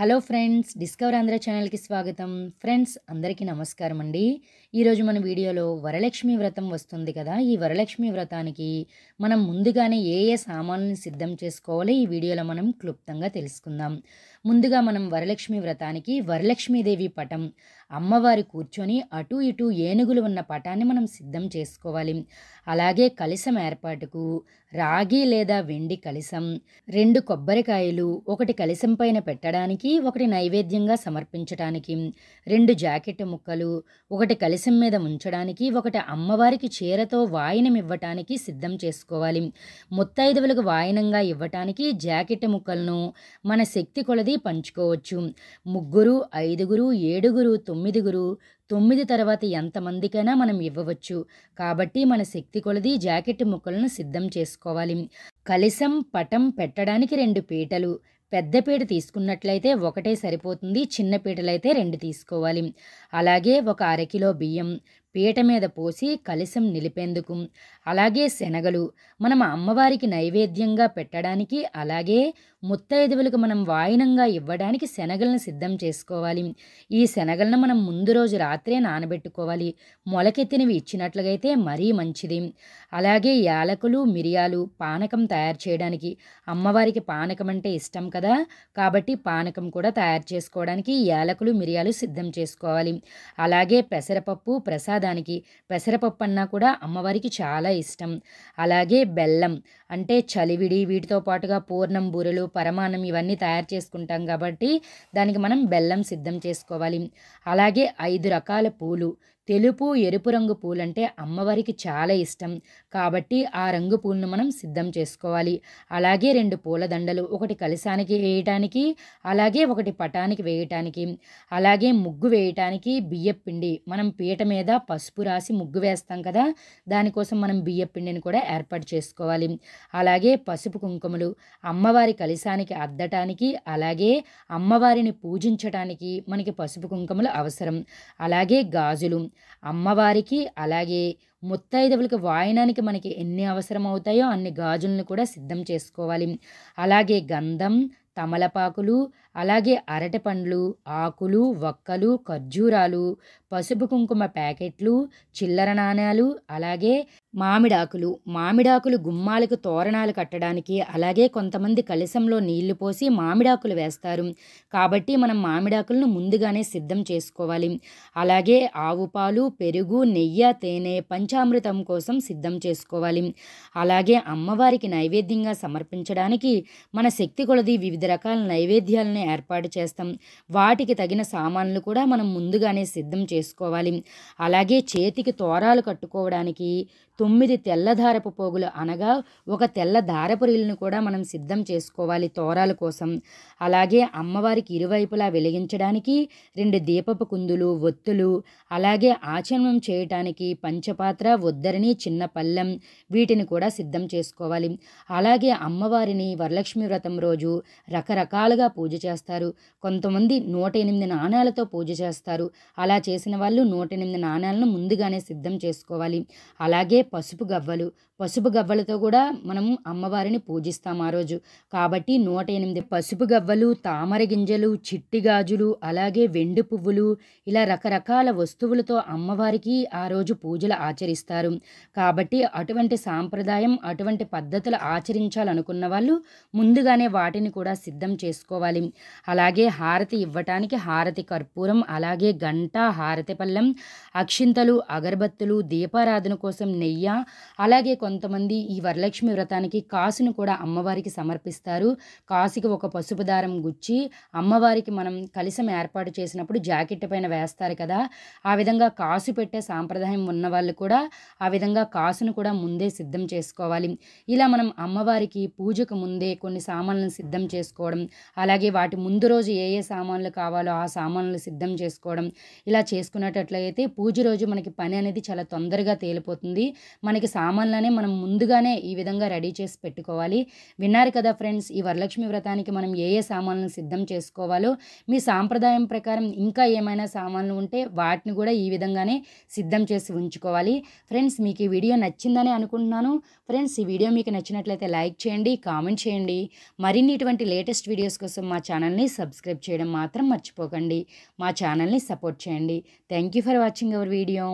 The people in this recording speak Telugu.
హలో ఫ్రెండ్స్ డిస్కవర్ ఆంధ్ర ఛానల్కి స్వాగతం ఫ్రెండ్స్ అందరికీ నమస్కారం అండి ఈరోజు మన వీడియోలో వరలక్ష్మి వ్రతం వస్తుంది కదా ఈ వరలక్ష్మి వ్రతానికి మనం ముందుగానే ఏ ఏ సామాన్లను సిద్ధం చేసుకోవాలి ఈ వీడియోలో మనం క్లుప్తంగా తెలుసుకుందాం ముందుగా మనం వరలక్ష్మి వ్రతానికి వరలక్ష్మీదేవి పటం అమ్మవారి కూర్చొని అటు ఇటు ఏనుగులు ఉన్న పటాన్ని మనం సిద్ధం చేసుకోవాలి అలాగే కలిసం ఏర్పాటుకు రాగి లేదా వెండి కలిసం రెండు కొబ్బరికాయలు ఒకటి కలిసం పైన పెట్టడానికి ఒకటి నైవేద్యంగా సమర్పించడానికి రెండు జాకెట్ ముక్కలు ఒకటి కలిసం మీద ఉంచడానికి ఒకటి అమ్మవారికి చీరతో వాయినమివ్వటానికి సిద్ధం చేసుకోవాలి ముత్తైదువులకు వాయినంగా ఇవ్వటానికి జాకెట్ ముక్కలను మన శక్తి కొలది అది పంచుకోవచ్చు ముగ్గురు ఐదుగురు ఏడుగురు తొమ్మిదిగురు తొమ్మిది తర్వాత ఎంతమందికైనా మనం ఇవ్వవచ్చు కాబట్టి మన శక్తి కొలది జాకెట్ ముక్కలను సిద్ధం చేసుకోవాలి కలిసం పటం పెట్టడానికి రెండు పీటలు పెద్ద పీట తీసుకున్నట్లయితే ఒకటే సరిపోతుంది చిన్న పీటలైతే రెండు తీసుకోవాలి అలాగే ఒక అరకిలో బియ్యం పీట మీద పోసి కలశం నిలిపేందుకు అలాగే శనగలు మనం అమ్మవారికి నైవేద్యంగా పెట్టడానికి అలాగే ముత్తైదువులకు మనం వాయినంగా ఇవ్వడానికి శనగలను సిద్ధం చేసుకోవాలి ఈ శనగలను మనం ముందు రోజు రాత్రే నానబెట్టుకోవాలి మొలకెత్తినవి ఇచ్చినట్లుగైతే మరీ మంచిది అలాగే యాలకులు మిరియాలు పానకం తయారు చేయడానికి అమ్మవారికి పానకం అంటే ఇష్టం కదా కాబట్టి పానకం కూడా తయారు చేసుకోవడానికి యాలకులు మిరియాలు సిద్ధం చేసుకోవాలి అలాగే పెసరపప్పు ప్రసాద ప్రసాదానికి పెసరపప్పు అన్నా కూడా అమ్మవారికి చాలా ఇష్టం అలాగే బెల్లం అంటే చలివిడి వీటితో పాటుగా పూర్ణం బూరెలు పరమాణం ఇవన్నీ తయారు చేసుకుంటాం కాబట్టి దానికి మనం బెల్లం సిద్ధం చేసుకోవాలి అలాగే ఐదు రకాల పూలు తెలుపు ఎరుపు రంగు పూలంటే అమ్మవారికి చాలా ఇష్టం కాబట్టి ఆ రంగు పూలను మనం సిద్ధం చేసుకోవాలి అలాగే రెండు పూలదండలు ఒకటి కలిసానికి వేయటానికి అలాగే ఒకటి పటానికి వేయటానికి అలాగే ముగ్గు వేయటానికి బియ్యపిండి మనం పీట మీద పసుపు రాసి ముగ్గు వేస్తాం కదా దానికోసం మనం బియ్యపిండిని కూడా ఏర్పాటు చేసుకోవాలి అలాగే పసుపు కుంకుమలు అమ్మవారి కలిసానికి అద్దటానికి అలాగే అమ్మవారిని పూజించటానికి మనకి పసుపు కుంకుమలు అవసరం అలాగే గాజులు అమ్మవారికి అలాగే ముత్తైదవులకి వాయనానికి మనకి ఎన్ని అవసరం అవుతాయో అన్ని గాజులను కూడా సిద్ధం చేసుకోవాలి అలాగే గంధం తమలపాకులు అలాగే అరటిపండ్లు ఆకులు వక్కలు ఖర్జూరాలు పసుపు కుంకుమ ప్యాకెట్లు చిల్లర నాణాలు అలాగే మామిడాకులు మామిడాకులు గుమ్మాలకు తోరణాలు కట్టడానికి అలాగే కొంతమంది కలశంలో నీళ్లు పోసి మామిడాకులు వేస్తారు కాబట్టి మనం మామిడాకులను ముందుగానే సిద్ధం చేసుకోవాలి అలాగే ఆవు పాలు పెరుగు నెయ్యి తేనె పంచామృతం కోసం సిద్ధం చేసుకోవాలి అలాగే అమ్మవారికి నైవేద్యంగా సమర్పించడానికి మన శక్తి కొలది వివిధ రకాల నైవేద్యాలను టీమ్స్ని ఏర్పాటు చేస్తాం వాటికి తగిన సామాన్లు కూడా మనం ముందుగానే సిద్ధం చేసుకోవాలి అలాగే చేతికి తోరాలు కట్టుకోవడానికి తొమ్మిది తెల్లధారపు పోగులు అనగా ఒక తెల్ల దారపు రీలను కూడా మనం సిద్ధం చేసుకోవాలి తోరాల కోసం అలాగే అమ్మవారికి ఇరువైపులా వెలిగించడానికి రెండు దీపపు కుందులు ఒత్తులు అలాగే ఆచరణం చేయటానికి పంచపాత్ర ఒద్దరిని చిన్న పల్లెం వీటిని కూడా సిద్ధం చేసుకోవాలి అలాగే అమ్మవారిని వరలక్ష్మి వ్రతం రోజు రకరకాలుగా పూజ చేస్తారు కొంతమంది నూట ఎనిమిది నాణాలతో పూజ చేస్తారు అలా చేసిన వాళ్ళు నూట ఎనిమిది నాణాలను ముందుగానే సిద్ధం చేసుకోవాలి అలాగే పసుపు గవ్వలు పసుపు గవ్వలతో కూడా మనం అమ్మవారిని పూజిస్తాం ఆ రోజు కాబట్టి నూట ఎనిమిది పసుపు గవ్వలు తామర గింజలు చిట్టి గాజులు అలాగే వెండి పువ్వులు ఇలా రకరకాల వస్తువులతో అమ్మవారికి ఆ రోజు పూజలు ఆచరిస్తారు కాబట్టి అటువంటి సాంప్రదాయం అటువంటి పద్ధతులు ఆచరించాలనుకున్న వాళ్ళు ముందుగానే వాటిని కూడా సిద్ధం చేసుకోవాలి అలాగే హారతి ఇవ్వటానికి హారతి కర్పూరం అలాగే గంట హారతి పల్లెం అక్షింతలు అగరబత్తులు దీపారాధన కోసం నెయ్య అలాగే కొంతమంది ఈ వరలక్ష్మి వ్రతానికి కాసును కూడా అమ్మవారికి సమర్పిస్తారు కాసుకి ఒక పసుపు దారం గుచ్చి అమ్మవారికి మనం కలిసం ఏర్పాటు చేసినప్పుడు జాకెట్ పైన వేస్తారు కదా ఆ విధంగా కాసు పెట్టే సాంప్రదాయం ఉన్న వాళ్ళు కూడా ఆ విధంగా కాసును కూడా ముందే సిద్ధం చేసుకోవాలి ఇలా మనం అమ్మవారికి పూజకు ముందే కొన్ని సామాన్లను సిద్ధం చేసుకోవడం అలాగే వాటి వాటి ముందు రోజు ఏ ఏ సామాన్లు కావాలో ఆ సామాన్లు సిద్ధం చేసుకోవడం ఇలా చేసుకునేటట్లయితే పూజ రోజు మనకి పని అనేది చాలా తొందరగా తేలిపోతుంది మనకి సామాన్లనే మనం ముందుగానే ఈ విధంగా రెడీ చేసి పెట్టుకోవాలి విన్నారు కదా ఫ్రెండ్స్ ఈ వరలక్ష్మి వ్రతానికి మనం ఏ ఏ సామాన్లను సిద్ధం చేసుకోవాలో మీ సాంప్రదాయం ప్రకారం ఇంకా ఏమైనా సామాన్లు ఉంటే వాటిని కూడా ఈ విధంగానే సిద్ధం చేసి ఉంచుకోవాలి ఫ్రెండ్స్ మీకు ఈ వీడియో నచ్చిందని అనుకుంటున్నాను ఫ్రెండ్స్ ఈ వీడియో మీకు నచ్చినట్లయితే లైక్ చేయండి కామెంట్ చేయండి మరిన్ని ఇటువంటి లేటెస్ట్ వీడియోస్ కోసం మా ఛానల్ ఛానల్ని సబ్స్క్రైబ్ చేయడం మాత్రం మర్చిపోకండి మా ఛానల్ని సపోర్ట్ చేయండి thank you for watching our video